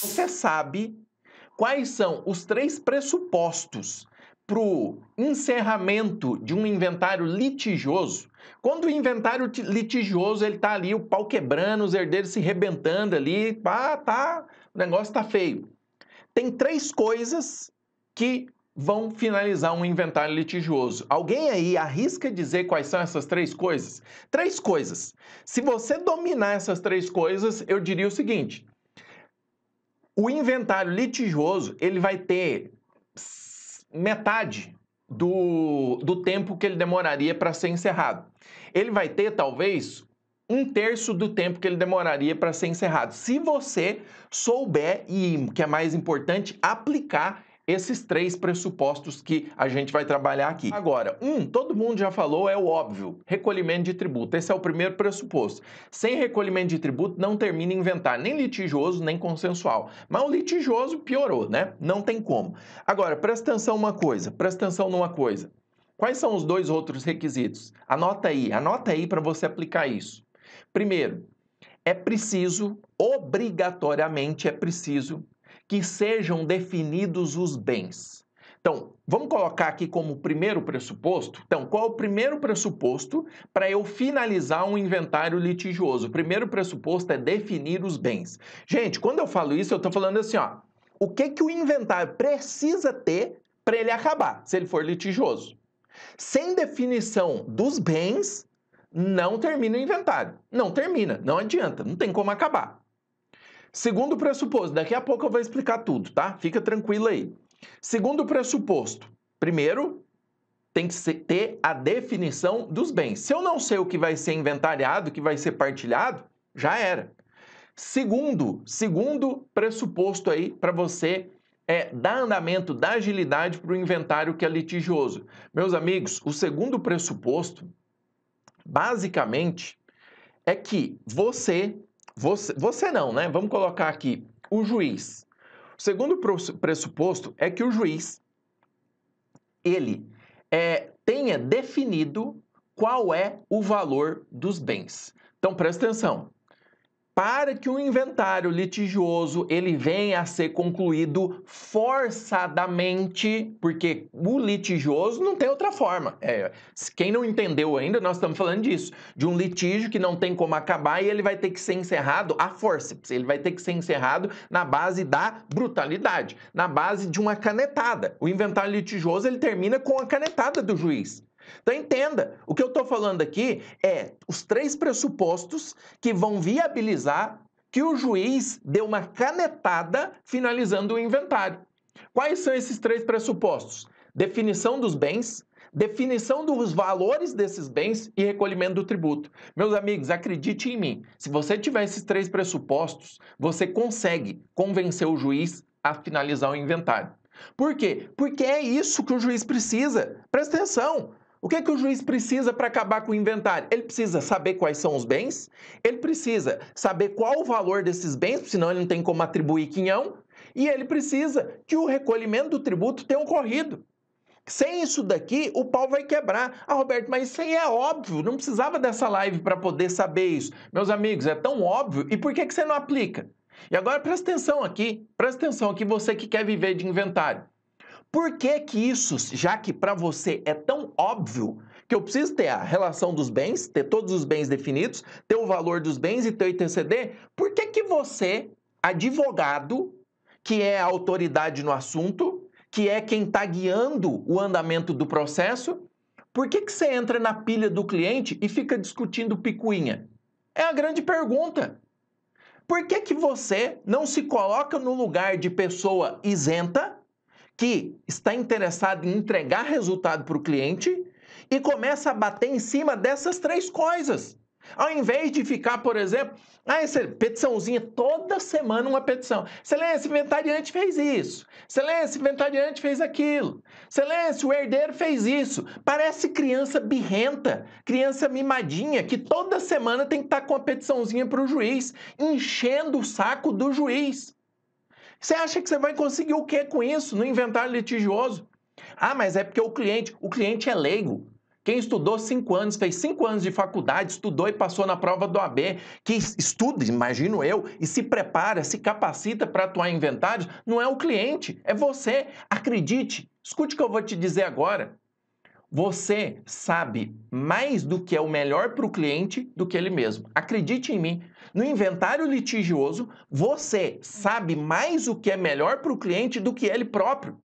Você sabe quais são os três pressupostos para o encerramento de um inventário litigioso. Quando o inventário litigioso ele está ali, o pau quebrando, os herdeiros se rebentando ali, pá, tá, o negócio está feio. Tem três coisas que vão finalizar um inventário litigioso. Alguém aí arrisca dizer quais são essas três coisas? Três coisas. Se você dominar essas três coisas, eu diria o seguinte: o inventário litigioso, ele vai ter metade do, do tempo que ele demoraria para ser encerrado. Ele vai ter, talvez, um terço do tempo que ele demoraria para ser encerrado. Se você souber e, que é mais importante, aplicar esses três pressupostos que a gente vai trabalhar aqui. Agora, um, todo mundo já falou, é o óbvio, recolhimento de tributo. Esse é o primeiro pressuposto. Sem recolhimento de tributo, não termina inventar nem litigioso, nem consensual. Mas o litigioso piorou, né? Não tem como. Agora, presta atenção uma coisa, presta atenção numa coisa. Quais são os dois outros requisitos? Anota aí, anota aí para você aplicar isso. Primeiro, é preciso, obrigatoriamente é preciso que sejam definidos os bens. Então, vamos colocar aqui como primeiro pressuposto. Então, qual é o primeiro pressuposto para eu finalizar um inventário litigioso? O primeiro pressuposto é definir os bens. Gente, quando eu falo isso, eu estou falando assim, ó, o que que o inventário precisa ter para ele acabar, se ele for litigioso? Sem definição dos bens, não termina o inventário. Não termina, não adianta, não tem como acabar. Segundo pressuposto, daqui a pouco eu vou explicar tudo, tá? Fica tranquilo aí. Segundo pressuposto, primeiro tem que ter a definição dos bens. Se eu não sei o que vai ser inventariado, o que vai ser partilhado, já era. Segundo, segundo pressuposto aí para você é dar andamento, dar agilidade para o inventário que é litigioso. Meus amigos, o segundo pressuposto, basicamente, é que você você, você não, né? Vamos colocar aqui o juiz. O segundo pressuposto é que o juiz ele é, tenha definido qual é o valor dos bens. Então presta atenção para que o inventário litigioso ele venha a ser concluído forçadamente, porque o litigioso não tem outra forma. É, quem não entendeu ainda, nós estamos falando disso, de um litígio que não tem como acabar e ele vai ter que ser encerrado a força, ele vai ter que ser encerrado na base da brutalidade, na base de uma canetada. O inventário litigioso ele termina com a canetada do juiz. Então entenda, o que eu estou falando aqui é os três pressupostos que vão viabilizar que o juiz deu uma canetada finalizando o inventário. Quais são esses três pressupostos? Definição dos bens, definição dos valores desses bens e recolhimento do tributo. Meus amigos, acredite em mim, se você tiver esses três pressupostos, você consegue convencer o juiz a finalizar o inventário. Por quê? Porque é isso que o juiz precisa. Presta atenção. O que, é que o juiz precisa para acabar com o inventário? Ele precisa saber quais são os bens, ele precisa saber qual o valor desses bens, senão ele não tem como atribuir quinhão, e ele precisa que o recolhimento do tributo tenha ocorrido. Sem isso daqui, o pau vai quebrar. Ah, Roberto, mas isso aí é óbvio, não precisava dessa live para poder saber isso. Meus amigos, é tão óbvio, e por que, que você não aplica? E agora presta atenção aqui, presta atenção aqui, você que quer viver de inventário. Por que que isso, já que para você é tão óbvio que eu preciso ter a relação dos bens, ter todos os bens definidos, ter o valor dos bens e ter o ITCD, por que que você, advogado, que é a autoridade no assunto, que é quem está guiando o andamento do processo, por que, que você entra na pilha do cliente e fica discutindo picuinha? É a grande pergunta. Por que, que você não se coloca no lugar de pessoa isenta que está interessado em entregar resultado para o cliente e começa a bater em cima dessas três coisas. Ao invés de ficar, por exemplo, ah, essa petiçãozinha, toda semana uma petição. Excelência, o inventariante fez isso. Excelência, o inventariante fez aquilo. Excelência, o herdeiro fez isso. Parece criança birrenta, criança mimadinha, que toda semana tem que estar tá com a petiçãozinha para o juiz, enchendo o saco do juiz. Você acha que você vai conseguir o que com isso no inventário litigioso? Ah, mas é porque o cliente, o cliente é leigo. Quem estudou cinco anos, fez cinco anos de faculdade, estudou e passou na prova do AB, que estuda, imagino eu, e se prepara, se capacita para atuar em inventários, não é o cliente, é você. Acredite, escute o que eu vou te dizer agora. Você sabe mais do que é o melhor para o cliente do que ele mesmo. Acredite em mim. No inventário litigioso, você sabe mais o que é melhor para o cliente do que ele próprio.